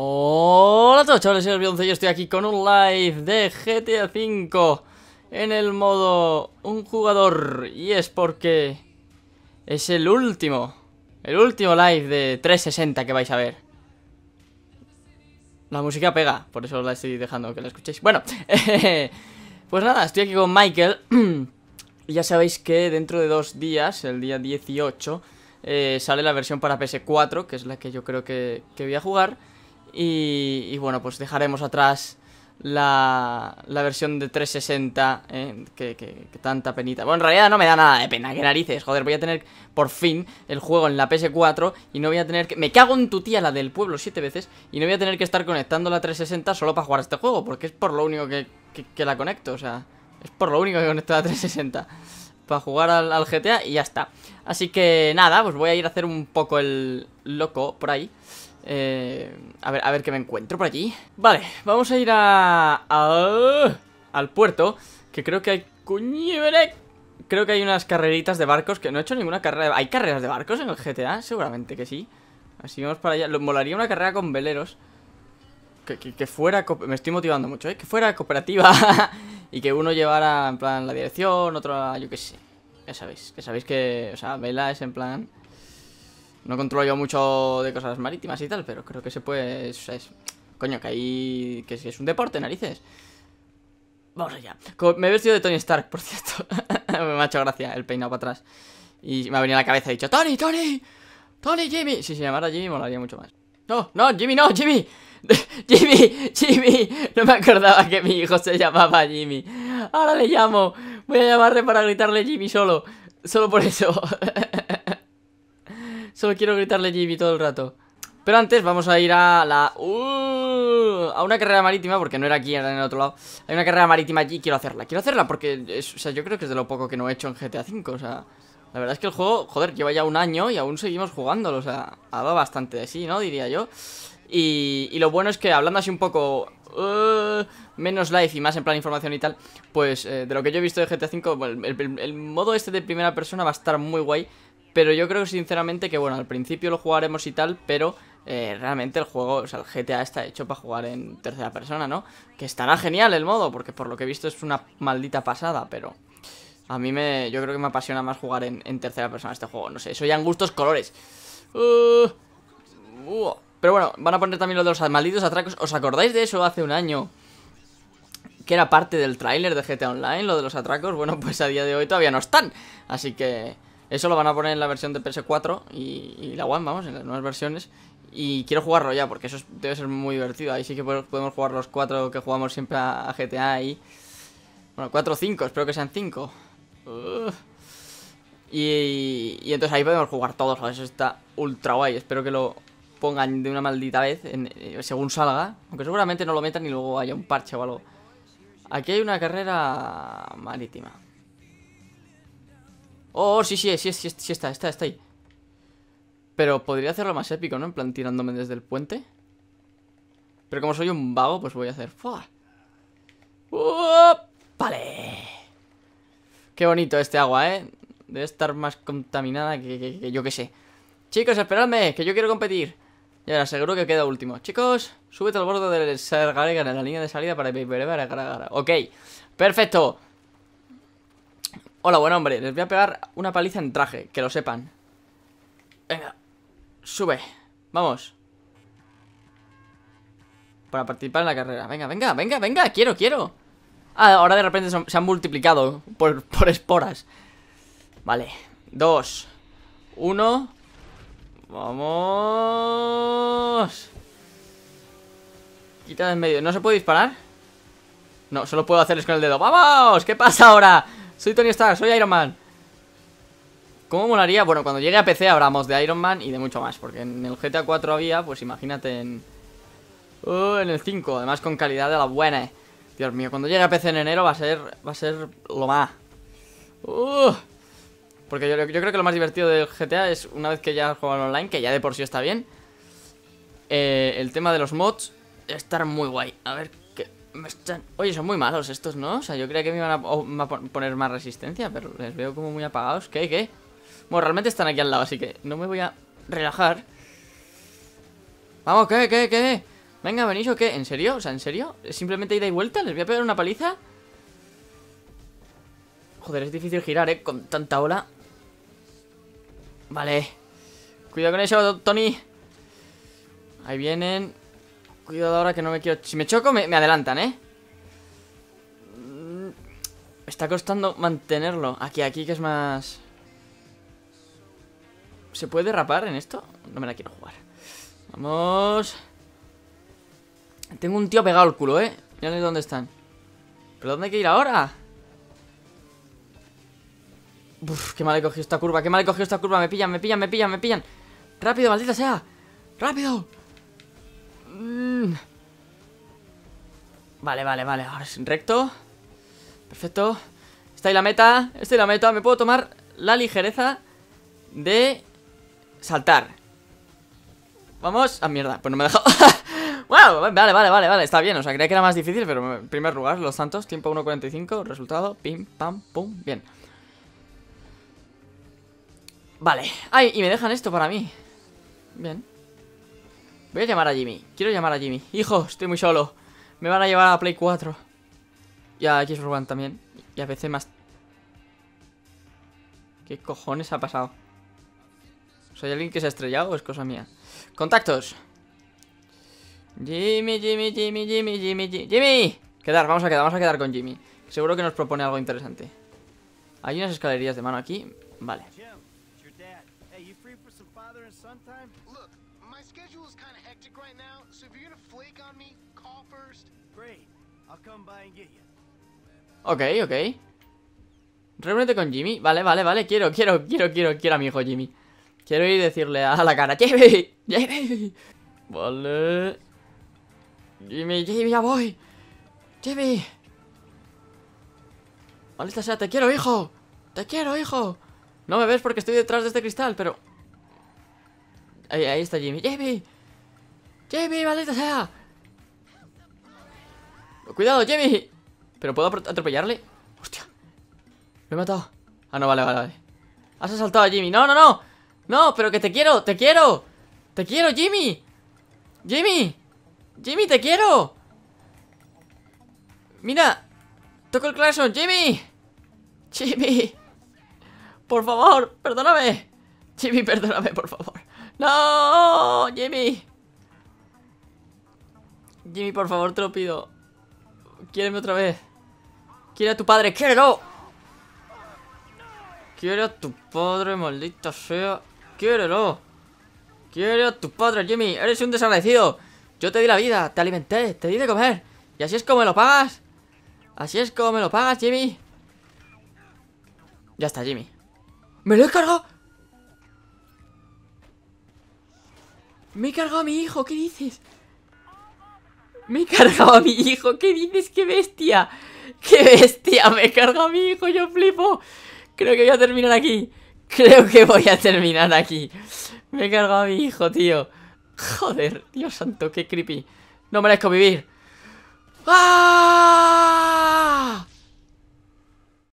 Hola a todos chavales, soy Bionce y estoy aquí con un live de GTA V en el modo un jugador y es porque es el último, el último live de 360 que vais a ver. La música pega, por eso la estoy dejando que la escuchéis. Bueno, pues nada, estoy aquí con Michael. Y ya sabéis que dentro de dos días, el día 18, eh, sale la versión para PS4, que es la que yo creo que, que voy a jugar. Y, bueno, pues dejaremos atrás la, la versión de 360, ¿eh? que, tanta penita. Bueno, en realidad no me da nada de pena, que narices, joder, voy a tener por fin el juego en la PS4 y no voy a tener que... Me cago en tu tía, la del pueblo, siete veces, y no voy a tener que estar conectando la 360 solo para jugar a este juego, porque es por lo único que, la conecto, o sea, es por lo único que conecto la 360 para jugar al, GTA y ya está. Así que nada, pues voy a ir a hacer un poco el loco por ahí. Eh, a ver, a ver qué me encuentro por allí Vale, vamos a ir a, al puerto, que creo que hay... Creo que hay unas carreritas de barcos, que no he hecho ninguna carrera ¿Hay carreras de barcos en el GTA? Seguramente que sí. Así vamos para allá. Lo, molaría una carrera con veleros. Que, que, fuera... Me estoy motivando mucho, ¿eh? Que fuera cooperativa. y que uno llevara, en plan, la dirección, otro, yo qué sé. Ya sabéis, que sabéis que... O sea, vela es en plan... No controlo yo mucho de cosas marítimas y tal, pero creo que se puede... coño, que ahí... Que es un deporte, narices. Vamos allá. Me he vestido de Tony Stark, por cierto. me ha hecho gracia el peinado para atrás. Y me ha venido a la cabeza y he dicho, Tony, Tony, Tony, Jimmy. Si se llamara Jimmy, molaría mucho más. No, no, Jimmy, no, Jimmy. Jimmy, Jimmy. No me acordaba que mi hijo se llamaba Jimmy. Ahora le llamo. Voy a llamarle para gritarle Jimmy solo. Solo por eso. Solo quiero gritarle Jimmy todo el rato. Pero antes vamos a ir a la... Uh, a una carrera marítima, porque no era aquí, era en el otro lado. Hay una carrera marítima allí y quiero hacerla. Quiero hacerla porque, o sea, yo creo que es de lo poco que no he hecho en GTA V, o sea... La verdad es que el juego, joder, lleva ya un año y aún seguimos jugándolo, o sea, ha dado bastante de sí, ¿no? Diría yo. Y, y lo bueno es que hablando así un poco uh, menos live y más en plan información y tal, pues eh, de lo que yo he visto de GTA V, el, modo este de primera persona va a estar muy guay pero yo creo sinceramente que, bueno, al principio lo jugaremos y tal, pero eh, realmente el juego, o sea, el GTA está hecho para jugar en tercera persona, ¿no? Que estará genial el modo, porque por lo que he visto es una maldita pasada, pero... A mí me... Yo creo que me apasiona más jugar en, tercera persona este juego, no sé, eso ya en gustos colores. Uh, uh. Pero bueno, van a poner también lo de los malditos atracos. ¿Os acordáis de eso hace un año? que era parte del tráiler de GTA Online, lo de los atracos, bueno, pues a día de hoy todavía no están. Así que eso lo van a poner en la versión de PS4 y, la One, vamos, en las nuevas versiones. Y quiero jugarlo ya, porque eso debe ser muy divertido. Ahí sí que podemos jugar los cuatro que jugamos siempre a, GTA y... Bueno, cuatro o cinco, espero que sean cinco. Y, y, entonces ahí podemos jugar todos, eso está ultra guay. Espero que lo pongan de una maldita vez en, eh, según salga. Aunque seguramente no lo metan y luego haya un parche o algo. Aquí hay una carrera marítima. Oh, sí, sí, sí, sí, sí está, está, está ahí. Pero podría hacerlo más épico, ¿no? En plan, tirándome desde el puente. Pero como soy un vago, pues voy a hacer... ¡Fua! Vale. Qué bonito este agua, ¿eh? Debe estar más contaminada que, que, que yo qué sé. Chicos, esperadme, que yo quiero competir. Y ahora seguro que queda último. Chicos, súbete al borde del Sergarega en la línea de salida para... Ok, perfecto. Hola, buen hombre. Les voy a pegar una paliza en traje, que lo sepan. Venga. Sube. Vamos. Para participar en la carrera. Venga, venga, venga, venga. Quiero, quiero. Ah, ahora de repente se han multiplicado por, por esporas. Vale. Dos. Uno. Vamos. Quitad en medio. ¿No se puede disparar? No, solo puedo hacerles con el dedo. ¡Vamos! ¿Qué pasa ahora? Soy Tony Stark, soy Iron Man. ¿Cómo molaría? Bueno, cuando llegue a PC hablamos de Iron Man y de mucho más, porque en el GTA 4 había, pues imagínate en... Oh, en el 5, además con calidad de la buena. Eh. Dios mío, cuando llegue a PC en enero va a ser, va a ser lo más. Uh, porque yo, creo que lo más divertido del GTA es una vez que ya has online, que ya de por sí está bien. Eh, el tema de los mods, estar muy guay. A ver Oye, son muy malos estos, ¿no? O sea, yo creía que me iban a, poner más resistencia, pero les veo como muy apagados. ¿Qué? ¿Qué? Bueno, realmente están aquí al lado, así que no me voy a relajar. Vamos, ¿qué? ¿Qué? ¿Qué? Venga, venís o qué? ¿En serio? O sea, ¿en serio? ¿Simplemente ida y vuelta? ¿Les voy a pegar una paliza? Joder, es difícil girar, ¿eh? Con tanta ola. Vale. Cuidado con eso, Tony. Ahí vienen. Cuidado ahora que no me quiero... Si me choco, me, adelantan, ¿eh? Mm, está costando mantenerlo. Aquí, aquí, que es más... ¿Se puede rapar en esto? No me la quiero jugar. Vamos... Tengo un tío pegado al culo, ¿eh? sé dónde están. ¿Pero dónde hay que ir ahora? Uf, qué mal he cogido esta curva, qué mal he cogido esta curva. Me pillan, me pillan, me pillan, me pillan. ¡Rápido, maldita sea! ¡Rápido! Mm. Vale, vale, vale. Ahora es recto. Perfecto. Está ahí la meta. Está ahí la meta. Me puedo tomar la ligereza de saltar. Vamos. Ah, mierda. Pues no me dejado wow, vale, vale, vale, vale. Está bien. O sea, creía que era más difícil, pero en primer lugar, los santos. Tiempo 1.45. Resultado. Pim, pam, pum. Bien. Vale. Ay, y me dejan esto para mí. Bien. Voy a llamar a Jimmy. Quiero llamar a Jimmy. Hijo, estoy muy solo. Me van a llevar a Play 4. Y a Xbox One también. Y a veces más. ¿Qué cojones ha pasado? ¿Soy alguien que se ha estrellado o es cosa mía? Contactos. Jimmy, Jimmy, Jimmy, Jimmy, Jimmy, Jimmy. ¡Jimmy! Quedar, vamos a quedar, vamos a quedar con Jimmy. Seguro que nos propone algo interesante. Hay unas escalerías de mano aquí. Vale. Ok, ok. Reúnete con Jimmy. Vale, vale, vale. Quiero, quiero, quiero, quiero, quiero a mi hijo Jimmy. Quiero ir y decirle a la cara, Jimmy, Jimmy. Vale. Jimmy, Jimmy, ya voy. Jimmy. Maldita sea, te quiero, hijo. Te quiero, hijo. No me ves porque estoy detrás de este cristal, pero... Ahí, está Jimmy. ¡Jimmy! ¡Jimmy, maldita sea! ¡Cuidado, Jimmy! ¿Pero puedo atropellarle? ¡Hostia! Lo he matado. Ah, no, vale, vale, vale. Has asaltado a Jimmy. ¡No, no, no! ¡No, pero que te quiero! ¡Te quiero! ¡Te quiero, Jimmy! ¡Jimmy! ¡Jimmy, te quiero! ¡Mira! ¡Toco el claxon! ¡Jimmy! ¡Jimmy! ¡Por favor! ¡Perdóname! Jimmy, perdóname, por favor ¡No! ¡Jimmy! Jimmy, por favor, te lo pido. Quiereme otra vez. Quiere a tu padre, quiero. Quiere a tu padre, maldita sea. Quiérelo. Quiere a tu padre, Jimmy. Eres un desagradecido. Yo te di la vida, te alimenté, te di de comer. Y así es como me lo pagas. Así es como me lo pagas, Jimmy. Ya está, Jimmy. ¿Me lo he cargado? Me he cargado a mi hijo, ¿qué dices? Me he cargado a mi hijo, ¿qué dices? ¡Qué bestia! ¡Qué bestia! Me he cargado a mi hijo, yo flipo. Creo que voy a terminar aquí. Creo que voy a terminar aquí. Me he cargado a mi hijo, tío. Joder, Dios santo, qué creepy. No merezco vivir. ¡Ah!